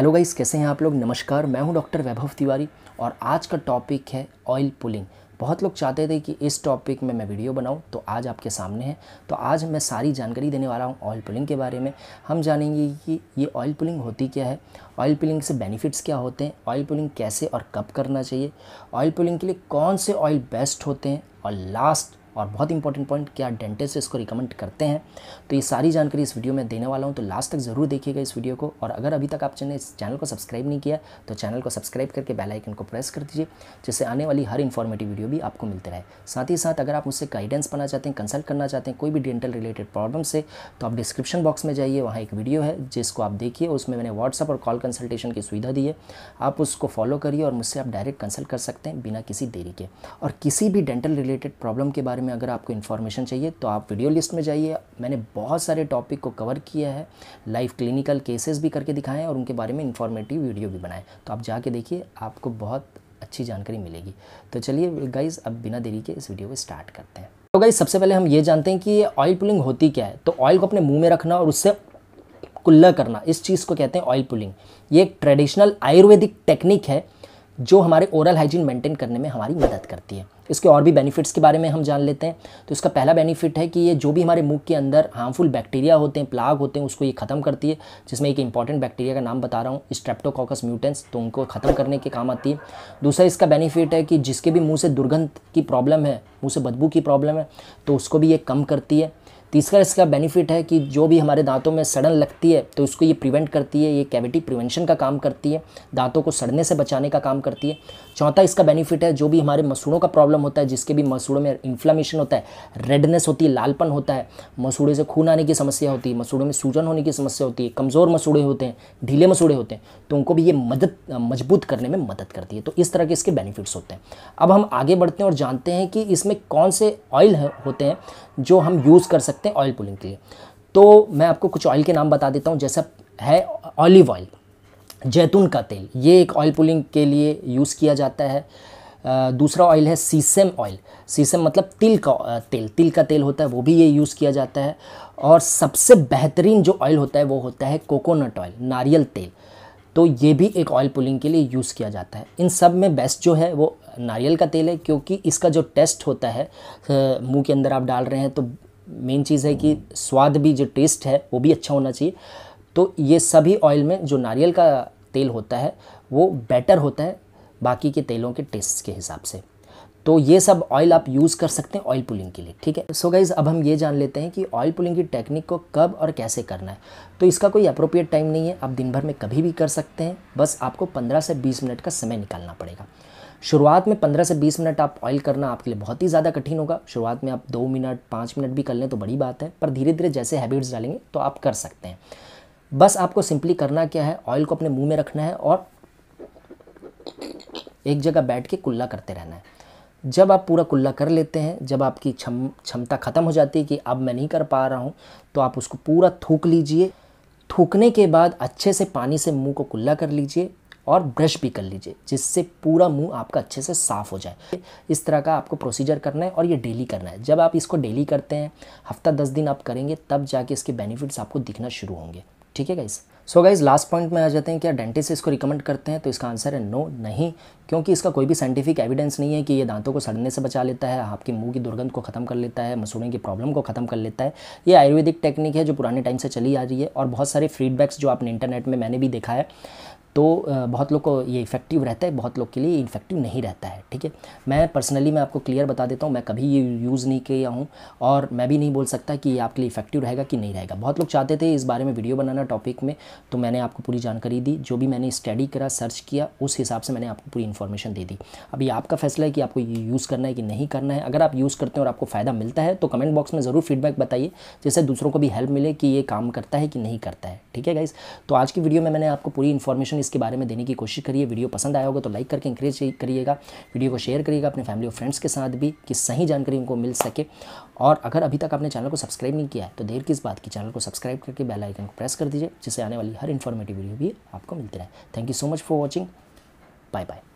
hello guys कैसे हैं आप लोग नमस्कार मैं हूं डॉक्टर वैभव तिवारी और आज का टॉपिक है ऑयल पुलिंग बहुत लोग चाहते थे कि इस टॉपिक में मैं वीडियो बनाऊं तो आज आपके सामने है तो आज मैं सारी जानकारी देने वाला हूं ऑयल पुलिंग के बारे में हम जानेंगे कि ये ऑयल पुलिंग होती क्या है ऑयल पुलिंग से बेनिफिट्स क्या होते हैं ऑयल पुलिंग कैसे और कब करना चाहिए ऑयल पुलिंग के लिए कौन से ऑयल बेस्ट होते हैं और लास्ट और बहुत इंपॉर्टेंट पॉइंट क्या डेंटिस्ट इसको रिकमेंड करते हैं तो ये सारी जानकारी इस वीडियो में देने वाला हूँ तो लास्ट तक ज़रूर देखिएगा इस वीडियो को और अगर अभी तक आपने इस चैनल को सब्सक्राइब नहीं किया तो चैनल को सब्सक्राइब करके बेलाइकन को प्रेस कर दीजिए जिससे आने वाली हर इन्फॉर्मेटिव वीडियो भी आपको मिलते रहे साथ ही साथ अगर आप मुझसे गाइडेंस पाना चाहते हैं कंसल्ट करना चाहते हैं कोई भी डेंटल रिलेटेड प्रॉब्लम से तो आप डिस्क्रिप्शन बॉक्स में जाइए वहाँ एक वीडियो है जिसको आप देखिए उसमें मैंने व्हाट्सअप और कॉल कंसल्टेशन की सुविधा दी है आप उसको फॉलो करिए और मुझसे आप डायरेक्ट कंसल्ट कर सकते हैं बिना किसी देरी के और किसी भी डेंटल रिलेटेड प्रॉब्लम के बारे में में अगर आपको इन्फॉर्मेशन चाहिए तो आप वीडियो लिस्ट में जाइए मैंने बहुत सारे टॉपिक को कवर किया है लाइव क्लिनिकल केसेस भी करके दिखाएं और उनके बारे में इन्फॉर्मेटिव वीडियो भी बनाएं तो आप जाके देखिए आपको बहुत अच्छी जानकारी मिलेगी तो चलिए गाइज़ अब बिना देरी के इस वीडियो को स्टार्ट करते हैं तो गाइज सबसे पहले हम ये जानते हैं कि ऑयल पुलिंग होती क्या है तो ऑयल को अपने मुंह में रखना और उससे कुल्ला करना इस चीज़ को कहते हैं ऑयल पुलिंग ये एक ट्रेडिशनल आयुर्वेदिक टेक्निक है जो हमारे ओरल हाइजीन मेंटेन करने में हमारी मदद करती है इसके और भी बेनिफिट्स के बारे में हम जान लेते हैं तो इसका पहला बेनिफिट है कि ये जो भी हमारे मुंह के अंदर हार्मफुल बैक्टीरिया होते हैं प्लाग होते हैं उसको ये ख़त्म करती है जिसमें एक इंपॉर्टेंट बैक्टीरिया का नाम बता रहा हूँ स्ट्रेप्टोकॉकस म्यूटेंस तो उनको ख़त्म करने के काम आती है दूसरा इसका बेनिफिट है कि जिसके भी मुँह से दुर्गंध की प्रॉब्लम है मुँह से बदबू की प्रॉब्लम है तो उसको भी ये कम करती है तीसरा इसका बेनिफिट है कि जो भी हमारे दांतों में सड़न लगती है तो उसको ये प्रिवेंट करती है ये कैविटी प्रिवेंशन का काम करती है दांतों को सड़ने से बचाने का काम करती है चौथा इसका बेनिफिट है जो भी हमारे मसूड़ों का प्रॉब्लम होता है जिसके भी मसूड़ों में इन्फ्लामेशन होता है रेडनेस होती है लालपन होता है मसूड़े से खून आने की समस्या होती है मसूड़ों में सूजन होने की समस्या होती है कमज़ोर मसूड़े होते हैं ढीले मसूड़े होते हैं तो उनको भी ये मदद मजबूत करने में मदद करती है तो इस तरह के इसके बेनिफिट्स होते हैं अब हम आगे बढ़ते हैं और जानते हैं कि इसमें कौन से ऑयल होते हैं जो हम यूज़ कर सकते सकते हैं ऑयल पुलिंग के लिए तो मैं आपको कुछ ऑयल के नाम बता देता हूँ जैसा है ऑलिव ऑयल जैतून का तेल ये एक ऑयल पुलिंग के लिए यूज़ किया जाता है दूसरा ऑयल है सीसम ऑयल सीसम मतलब तिल का तेल तिल का तेल होता है वो भी ये यूज़ किया जाता है और सबसे बेहतरीन जो ऑयल होता है वो होता है कोकोनट ऑयल नारियल तेल तो ये भी एक ऑयल पुलिंग के लिए यूज़ किया जाता है इन सब में बेस्ट जो है वो नारियल का तेल है क्योंकि इसका जो टेस्ट होता है मुंह के अंदर आप डाल रहे हैं तो मेन चीज़ है कि स्वाद भी जो टेस्ट है वो भी अच्छा होना चाहिए तो ये सभी ऑयल में जो नारियल का तेल होता है वो बेटर होता है बाकी के तेलों के टेस्ट के हिसाब से तो ये सब ऑयल आप यूज़ कर सकते हैं ऑयल पुलिंग के लिए ठीक है सो so गाइज़ अब हम ये जान लेते हैं कि ऑयल पुलिंग की टेक्निक को कब और कैसे करना है तो इसका कोई अप्रोप्रिएट टाइम नहीं है आप दिन भर में कभी भी कर सकते हैं बस आपको 15 से 20 मिनट का समय निकालना पड़ेगा शुरुआत में 15 से 20 मिनट आप ऑयल करना आपके लिए बहुत ही ज़्यादा कठिन होगा शुरुआत में आप दो मिनट पाँच मिनट भी कर लें तो बड़ी बात है पर धीरे धीरे जैसे हैबिट्स डालेंगे तो आप कर सकते हैं बस आपको सिंपली करना क्या है ऑयल को अपने मुँह में रखना है और एक जगह बैठ के कुल्ला करते रहना है जब आप पूरा कुल्ला कर लेते हैं जब आपकी क्षम क्षमता ख़त्म हो जाती है कि अब मैं नहीं कर पा रहा हूँ तो आप उसको पूरा थूक लीजिए थूकने के बाद अच्छे से पानी से मुंह को कुल्ला कर लीजिए और ब्रश भी कर लीजिए जिससे पूरा मुंह आपका अच्छे से साफ़ हो जाए इस तरह का आपको प्रोसीजर करना है और ये डेली करना है जब आप इसको डेली करते हैं हफ्ता दस दिन आप करेंगे तब जाके इसके बेनिफिट्स आपको दिखना शुरू होंगे ठीक है guys so guys last point में आ जाते हैं क्या डेंटिस्ट इसको रिकमेंड करते हैं तो इसका आंसर है नो नहीं क्योंकि इसका कोई भी साइंटिफिक एविडेंस नहीं है कि ये दांतों को सड़ने से बचा लेता है आपके मुंह की दुर्गंध को ख़त्म कर लेता है मसूड़े की प्रॉब्लम को ख़त्म कर लेता है ये आयुर्वेदिक टेक्निक है जो पुराने टाइम से चली आ रही है और बहुत सारे फीडबैक्स जो आपने इंटरनेट में मैंने भी देखा है तो बहुत लोग को ये इफेक्टिव रहता है बहुत लोग के लिए इफेक्टिव नहीं रहता है ठीक है मैं पर्सनली मैं आपको क्लियर बता देता हूँ मैं कभी ये यूज़ नहीं किया हूँ और मैं भी नहीं बोल सकता कि ये आपके लिए इफेक्टिव रहेगा कि नहीं रहेगा बहुत लोग चाहते थे इस बारे में वीडियो बनाना टॉपिक में तो मैंने आपको पूरी जानकारी दी जो भी मैंने स्टडी करा सर्च किया उस हिसाब से मैंने आपको पूरी इन्फॉर्मेशन दे दी अभी आपका फैसला है कि आपको ये यूज़ करना है कि नहीं करना है अगर आप यूज़ करते हैं और आपको फ़ायदा मिलता है तो कमेंट बॉक्स में ज़रूर फीडबैक बताइए जिससे दूसरों को भी हेल्प मिले कि ये काम करता है कि नहीं करता है ठीक है गाइज़ तो आज की वीडियो में मैंने आपको पूरी इन्फॉर्मेशन इन्फॉर्मेशन इसके बारे में देने की कोशिश करिए वीडियो पसंद आया होगा तो लाइक करके इंक्रेज करिएगा वीडियो को शेयर करिएगा अपने फैमिली और फ्रेंड्स के साथ भी कि सही जानकारी उनको मिल सके और अगर अभी तक आपने चैनल को सब्सक्राइब नहीं किया है तो देर किस बात की चैनल को सब्सक्राइब करके बेल आइकन को प्रेस कर दीजिए जिससे आने वाली हर इन्फॉर्मेटिव वीडियो भी आपको मिलती रहे thank you so much for watching bye bye